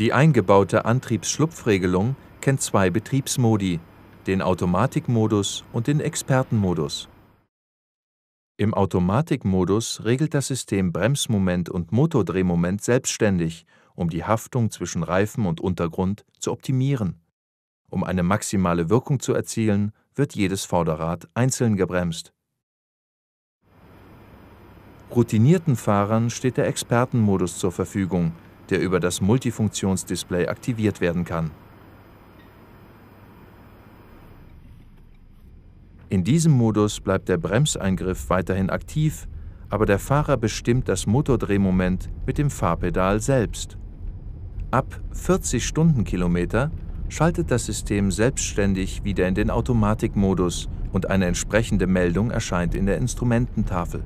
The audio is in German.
Die eingebaute Antriebsschlupfregelung kennt zwei Betriebsmodi, den Automatikmodus und den Expertenmodus. Im Automatikmodus regelt das System Bremsmoment und Motordrehmoment selbstständig, um die Haftung zwischen Reifen und Untergrund zu optimieren. Um eine maximale Wirkung zu erzielen, wird jedes Vorderrad einzeln gebremst. Routinierten Fahrern steht der Expertenmodus zur Verfügung – der über das Multifunktionsdisplay aktiviert werden kann. In diesem Modus bleibt der Bremseingriff weiterhin aktiv, aber der Fahrer bestimmt das Motordrehmoment mit dem Fahrpedal selbst. Ab 40 Stundenkilometer schaltet das System selbstständig wieder in den Automatikmodus und eine entsprechende Meldung erscheint in der Instrumententafel.